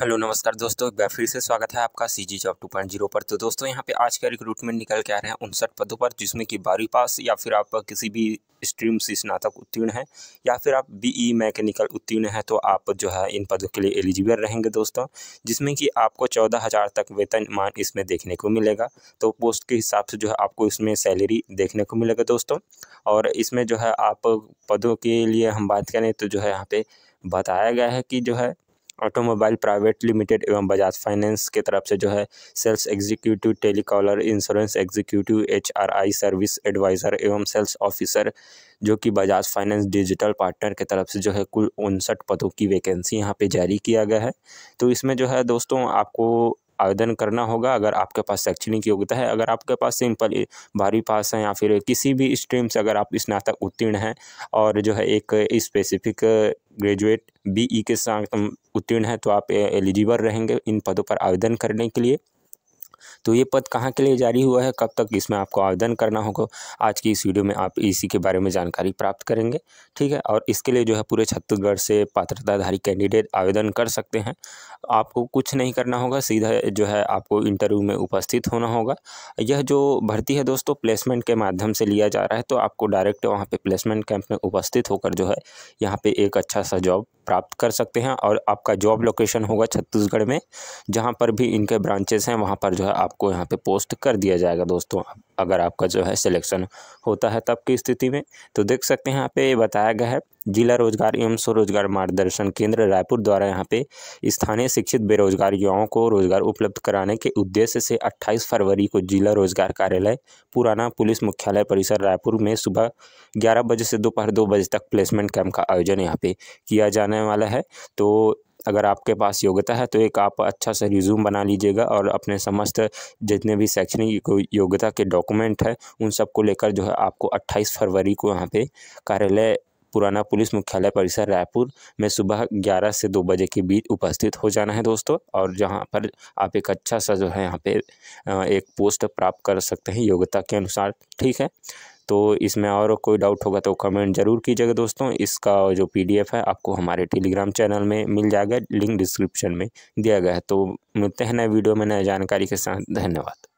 hello नमस्कार दोस्तों एक बार फिर से स्वागत है आपका C G job two point zero पर तो दोस्तों यहाँ पे आज का रिक्रूटमेंट निकल के आ रहे हैं उनसठ पदों पर जिसमें कि बारहवीं पास या फिर आप किसी भी स्ट्रीम से स्नातक उत्तीर्ण हैं या फिर आप बीई मैकेनिकल e उत्तीर्ण हैं तो आप जो है इन पदों के लिए एलिजिबल रहेंगे दोस्तों जिसमें कि आपको चौदह हज़ार तक मान इसमें देखने को मिलेगा तो पोस्ट के हिसाब से जो है आपको इसमें सैलरी देखने को मिलेगा दोस्तों और इसमें जो है आप पदों के लिए हम बात करें तो जो है यहाँ पर बताया गया है कि जो है ऑटोमोबाइल प्राइवेट लिमिटेड एवं बजाज फाइनेंस के तरफ से जो है sales executive telecaller insurance executive HRI service advisor एवं सेल्स ऑफिसर जो कि बजाज फाइनेंस डिजिटल पार्टनर के तरफ से जो है कुल उनसठ पदों की वैकेंसी यहाँ पे जारी किया गया है तो इसमें जो है दोस्तों आपको आवेदन करना होगा अगर आपके पास शैक्षणिक योग्यता है अगर आपके पास सिंपल भारी पास है या फिर किसी भी स्ट्रीम से अगर आप स्नातक उत्तीर्ण हैं और जो है एक स्पेसिफिक ग्रेजुएट बीई के साथ उत्तीर्ण हैं तो आप एलिजिबल रहेंगे इन पदों पर आवेदन करने के लिए तो ये पद कहाँ के लिए जारी हुआ है कब तक इसमें आपको आवेदन करना होगा आज की इस वीडियो में आप इसी के बारे में जानकारी प्राप्त करेंगे ठीक है और इसके लिए जो है पूरे छत्तीसगढ़ से पात्रताधारी कैंडिडेट आवेदन कर सकते हैं आपको कुछ नहीं करना होगा सीधा जो है आपको इंटरव्यू में उपस्थित होना होगा यह जो भर्ती है दोस्तों प्लेसमेंट के माध्यम से लिया जा रहा है तो आपको डायरेक्ट वहाँ पर प्लेसमेंट कैंप में उपस्थित होकर जो है यहाँ पर एक अच्छा सा जॉब प्राप्त कर सकते हैं और आपका जॉब लोकेशन होगा छत्तीसगढ़ में जहाँ पर भी इनके ब्रांचेस हैं वहाँ पर जो है आपको यहाँ पे पोस्ट कर दिया जाएगा दोस्तों अगर आपका जो है सिलेक्शन होता है तब की स्थिति में तो देख सकते हैं यहाँ पे बताया गया है जिला रोजगार एवं स्वरोजगार मार्गदर्शन केंद्र रायपुर द्वारा यहाँ पे स्थानीय शिक्षित बेरोजगार युवाओं को रोजगार उपलब्ध कराने के उद्देश्य से 28 फरवरी को जिला रोजगार कार्यालय पुराना पुलिस मुख्यालय परिसर रायपुर में सुबह 11 बजे से दोपहर दो, दो बजे तक प्लेसमेंट कैंप का आयोजन यहाँ पे किया जाने वाला है तो अगर आपके पास योग्यता है तो एक आप अच्छा सा रिज्यूम बना लीजिएगा और अपने समस्त जितने भी शैक्षणिक योग्यता के डॉक्यूमेंट हैं उन सबको लेकर जो है आपको 28 फरवरी को यहाँ पे कार्यालय पुराना पुलिस मुख्यालय परिसर रायपुर में सुबह ग्यारह से दो बजे के बीच उपस्थित हो जाना है दोस्तों और जहाँ पर आप एक अच्छा सा जो है यहाँ पे एक पोस्ट प्राप्त कर सकते हैं योग्यता के अनुसार ठीक है तो इसमें और कोई डाउट होगा तो कमेंट ज़रूर कीजिएगा दोस्तों इसका जो पीडीएफ है आपको हमारे टेलीग्राम चैनल में मिल जाएगा लिंक डिस्क्रिप्शन में दिया गया है तो मिलते हैं नए वीडियो में नए जानकारी के साथ धन्यवाद